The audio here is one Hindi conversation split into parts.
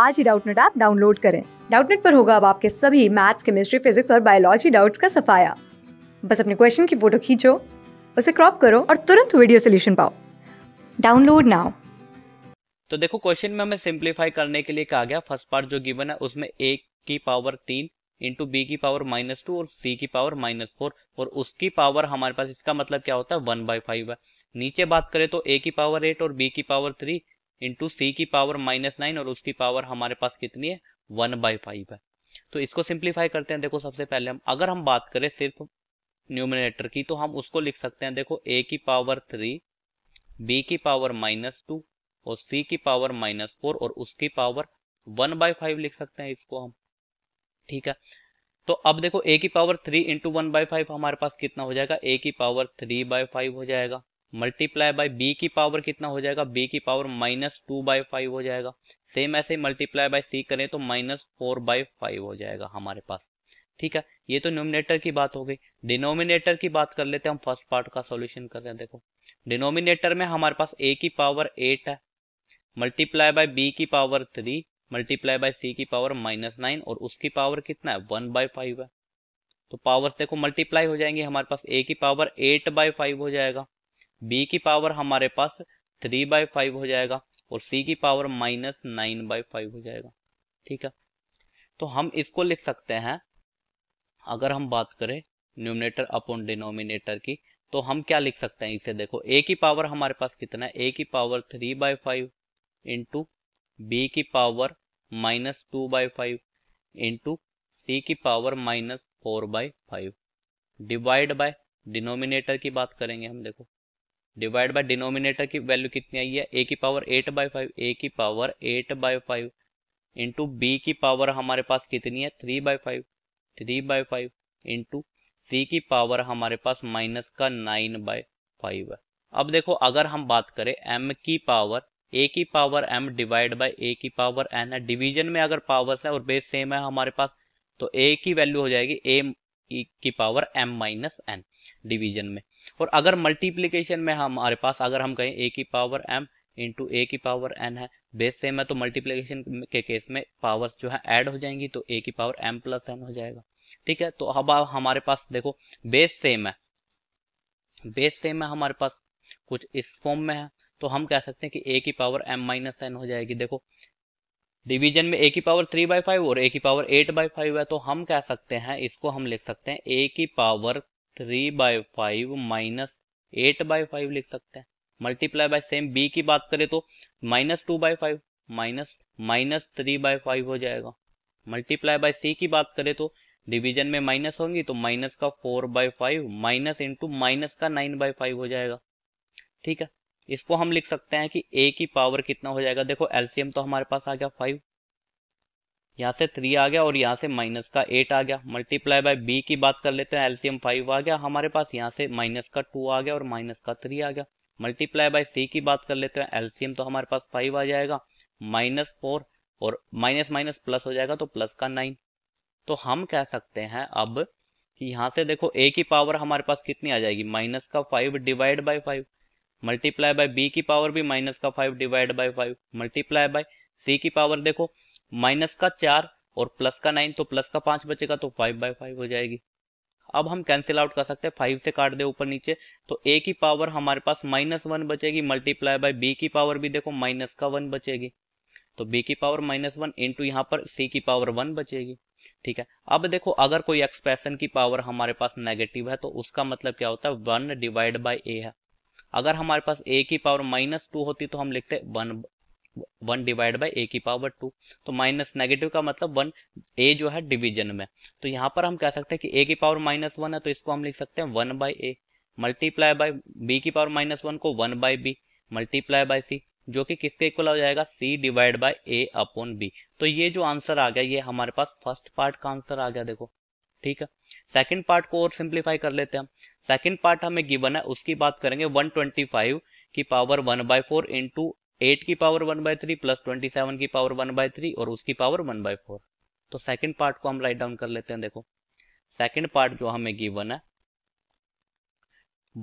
आज ही डाउटनेट ऐप डाउनलोड करें डाउटनेट पर होगा अब आपके सभी मैथ्स केमिस्ट्री फिजिक्स और बायोलॉजी डाउट्स का सफाया बस अपने क्वेश्चन की फोटो खींचो उसे क्रॉप करो और तुरंत वीडियो सोल्यूशन पाओ डाउनलोड नाउ तो देखो क्वेश्चन में हमें सिंप्लीफाई करने के लिए कहा गया फर्स्ट पार्ट जो गिवन है उसमें ए की पावर तीन इंटू बी की पावर माइनस टू और सी की पावर माइनस फोर और उसकी पावर हमारे पास इसका मतलब क्या होता है वन बाई फाइव है नीचे बात करें तो ए की पावर एट और बी की पावर थ्री इंटू सी की पावर माइनस नाइन और उसकी पावर हमारे पास कितनी है वन बाई फाइव है तो इसको सिंप्लीफाई करते हैं देखो सबसे पहले हम अगर हम बात करें सिर्फ न्यूमिनेटर की तो हम उसको लिख सकते हैं देखो ए की पावर थ्री बी की पावर माइनस टू और सी की पावर माइनस फोर और उसकी पावर वन बाई फाइव लिख सकते हैं इसको हम ठीक है तो अब देखो ए की power three into one by five हमारे पास कितना हो जाएगा ए की पावर थ्री बाय फाइव हो जाएगा मल्टीप्लाई बाय बी की पावर कितना हो जाएगा बी की power minus two by five हो जाएगा सेम ऐसे ही मल्टीप्लाई बाय सी करें तो माइनस फोर बाई फाइव हो जाएगा हमारे पास ठीक है ये तो न्यूमिनेटर की बात हो गई डिनोमिनेटर की बात कर लेते हैं हम फर्स्ट पार्ट का सॉल्यूशन कर रहे हैं देखो डिनोमिनेटर में हमारे पास ए की पावर एट है मल्टीप्लाई बाय बी की power three multiply by c की पावर माइनस नाइन और उसकी पावर कितना है वन बाय फाइव है तो पावर्स देखो मल्टीप्लाई हो जाएंगे हमारे पास ए की पावर एट बाय फाइव हो जाएगा बी की पावर हमारे पास थ्री बाय फाइव हो जाएगा और सी की power minus nine by five हो जाएगा ठीक है तो हम इसको लिख सकते हैं अगर हम बात करें न्यूमिनेटर अपॉन डिनोमिनेटर की तो हम क्या लिख सकते हैं इसे देखो ए की पावर हमारे पास कितना है ए की power three by five into B की power minus two by five into c की power minus four by five divide by denominator की बात करेंगे हम देखो डिवाइड बाय डिनोमिनेटर की वैल्यू कितनी आई है ए की power eight by five a की power eight by five into B की पावर हमारे पास कितनी है three by five three by five into c की पावर हमारे पास माइनस का नाइन बाय फाइव है अब देखो अगर हम बात करें एम की पावर ए की power m divide by a की पावर एन है डिवीजन में अगर पावर्स है और बेस सेम है हमारे पास तो ए की वैल्यू हो जाएगी ए की power m minus n division में और अगर मल्टीप्लीकेशन में हमारे पास अगर हम कहें ए की पावर एम इंटू ए की पावर एन है बेस सेम है तो मल्टीप्लीकेशन के केस में पावर्स जो है ऐड हो जाएंगी तो ए की पावर एम प्लस एन हो जाएगा ठीक है तो अब हमारे पास देखो बेस सेम है बेस सेम है हमारे पास कुछ इस फॉर्म में है तो हम कह सकते हैं कि ए की पावर एम माइनस एन हो जाएगी देखो डिवीजन में ए की पावर थ्री बाई फाइव और ए की पावर एट बाई फाइव है तो हम कह सकते हैं इसको हम लिख सकते हैं ए की power three by five minus eight by five लिख सकते हैं मल्टीप्लाई बाय सेम बी की बात करें तो minus two by five minus minus three by five हो जाएगा मल्टीप्लाई बाय सी की बात करें तो डिवीजन में माइनस होंगी तो माइनस का four by five minus into minus का नाइन बाय फाइव हो जाएगा ठीक है इसको हम लिख सकते हैं कि ए की पावर कितना हो जाएगा देखो एलसीएम तो हमारे पास आ गया फाइव यहाँ से थ्री आ गया और यहाँ से माइनस का एट आ गया मल्टीप्लाई बाय बी की बात कर लेते हैं एलसीएम फाइव आ गया हमारे पास यहाँ से माइनस का टू आ गया और माइनस का थ्री आ गया मल्टीप्लाई बाय सी की बात कर लेते हैं एलसीएम तो हमारे पास फाइव आ जाएगा माइनस फोर और माइनस माइनस प्लस हो जाएगा तो प्लस का नाइन तो हम कह सकते हैं अब कि यहाँ से देखो ए की पावर हमारे पास कितनी आ जाएगी माइनस का five divide by five multiply by b की पावर भी माइनस का five divide by five multiply by c की पावर देखो माइनस का चार और प्लस का नाइन तो प्लस का पांच बचेगा तो फाइव बाय फाइव हो जाएगी अब हम कैंसिल आउट कर सकते हैं फाइव से काट दे ऊपर नीचे तो ए की पावर हमारे पास माइनस वन बचेगी मल्टीप्लाई बाय बी की पावर भी देखो माइनस का वन बचेगी तो बी की पावर माइनस वन इंटू यहाँ पर सी की पावर वन बचेगी ठीक है अब देखो अगर कोई एक्सप्रेशन की पावर हमारे पास नेगेटिव है तो उसका मतलब क्या होता है वन डिवाइड बाई ए है अगर हमारे पास ए की पावर माइनस टू होती तो हम लिखते one one divide by a की पावर टू तो माइनस नेगेटिव का मतलब वन ए जो है डिवीजन में तो यहाँ पर हम कह सकते हैं कि ए की पावर माइनस वन है तो इसको हम लिख सकते हैं one by a multiply by b की पावर माइनस वन को one by b multiply by c जो कि किसके इक्वल हो जाएगा c divide by a upon b तो ये जो आंसर आ गया ये हमारे पास फर्स्ट पार्ट का आंसर आ गया देखो ठीक है सेकंड पार्ट को और सिंप्लीफाई कर लेते हैं सेकंड पार्ट हमें गिवन है उसकी बात करेंगे 125 की power 1 by four into eight की power one by three plus twenty seven की पावर वन बाय थ्री और उसकी पावर वन बाय फोर तो सेकंड पार्ट को हम राइट डाउन कर लेते हैं देखो सेकेंड पार्ट जो हमें गिवन है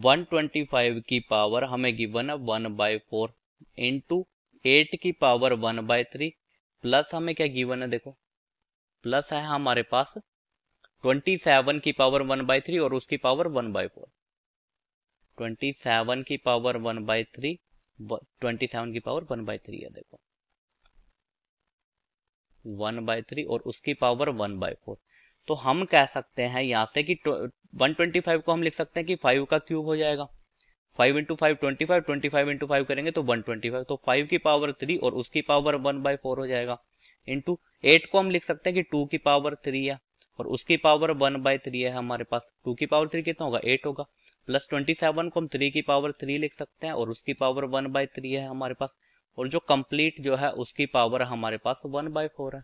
125 की पावर हमें गिवन है one by four into eight की power one by three plus हमें क्या गिवन है देखो प्लस है हमारे पास 27 की पावर वन बाय थ्री और उसकी power one by four twenty seven की power one by three twenty seven की पावर वन बाई थ्री है देखो वन बाय थ्री और उसकी पावर वन बाय फोर तो हम कह सकते हैं यहां से कि वन ट्वेंटी फाइव को हम लिख सकते हैं कि फाइव का क्यूब हो जाएगा five into five twenty five twenty five into five करेंगे तो वन ट्वेंटी फाइव तो फाइव की पावर थ्री और उसकी पावर वन बाय फोर हो जाएगा इंटू एट को हम लिख सकते हैं कि टू की पावर थ्री है और उसकी पावर वन बाय थ्री है हमारे पास टू की पावर थ्री कितना होगा एट होगा प्लस ट्वेंटी सेवन को हम थ्री की पावर थ्री लिख सकते हैं और उसकी पावर वन बाय थ्री है हमारे पास और जो कंप्लीट जो है उसकी पावर हमारे पास वन बाय फोर है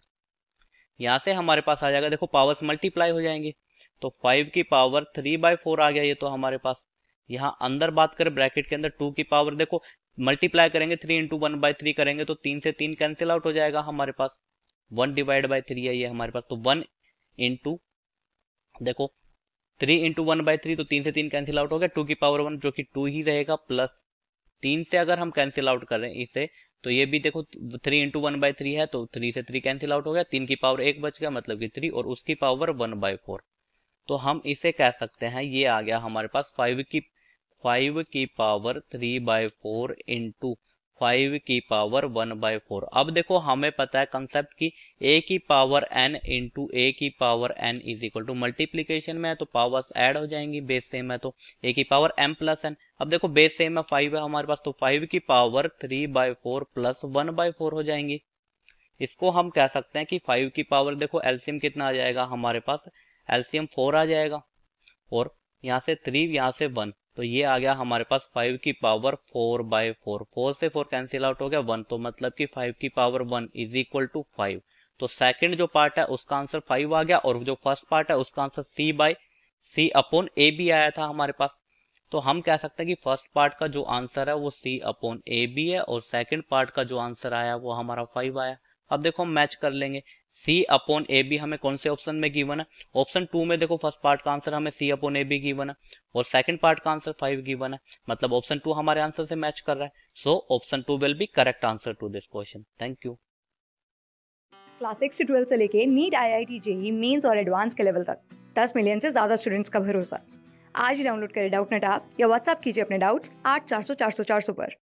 यहाँ से हमारे पास आ जाएगा देखो पावर्स मल्टीप्लाई हो जाएंगे तो फाइव की पावर थ्री बाय फोर आ गया ये तो हमारे पास यहाँ अंदर बात करें ब्रैकेट के अंदर टू की पावर देखो मल्टीप्लाई करेंगे three into one by three करेंगे तो तीन से तीन कैंसिल आउट हो जाएगा हमारे पास वन डिवाइड बाय थ्री है ये हमारे पास तो वन इंटू देखो three into one by three तो तीन से तीन कैंसिल आउट हो गया टू की पावर वन जो कि टू ही रहेगा प्लस तीन से अगर हम कैंसिल आउट करें इसे तो ये भी देखो three into one by three है तो थ्री से थ्री कैंसिल आउट हो गया तीन की पावर एक बच गया मतलब कि थ्री और उसकी पावर वन बाई फोर तो हम इसे कह सकते हैं ये आ गया हमारे पास फाइव की फाइव की power three by four into five की पावर वन बाय फोर अब देखो हमें पता है कंसेप्ट की ए की पावर एन इंटू ए की power n is equal to multiplication में है तो पावर्स ऐड हो जाएंगी बेस सेम है तो ए की पावर एम प्लस एन अब देखो बेस सेम है फाइव है हमारे पास तो फाइव की power three by four plus one by four हो जाएंगी इसको हम कह सकते हैं कि फाइव की पावर देखो एल्सियम कितना आ जाएगा हमारे पास एल्सियम फोर आ जाएगा और यहाँ से थ्री यहाँ से वन तो ये आ गया हमारे पास फाइव की power four by four four से फोर कैंसिल आउट हो गया वन तो मतलब कि फाइव की power one is equal to five तो सेकंड जो पार्ट है उसका आंसर फाइव आ गया और जो फर्स्ट पार्ट है उसका answer c by c upon a भी आया था हमारे पास तो हम कह सकते हैं कि फर्स्ट पार्ट का जो आंसर है वो सी अपोन ए बी है और सेकंड पार्ट का जो आंसर आया वो हमारा फाइव आया अब देखो हम मैच कर लेंगे सी अपोन ए बी हमें कौन से ऑप्शन में गिवन है ऑप्शन टू में देखो फर्स्ट पार्ट का आंसर हमें c upon a b given है और सेकंड पार्ट का आंसर फाइव गिवन है मतलब ऑप्शन टू हमारे आंसर से मैच कर रहा है so option two will be correct answer to this question thank you class six से ट्वेल्थ से लेके NEET I I T JEE mains और एडवांस के लेवल तक दस मिलियन से ज्यादा स्टूडेंट्स का भरोसा आज ही डाउनलोड करें डाउट नेट आप या व्हाट्सअप कीजिए अपने डाउट्स आठ चार सौ चार सौ चार सौ पर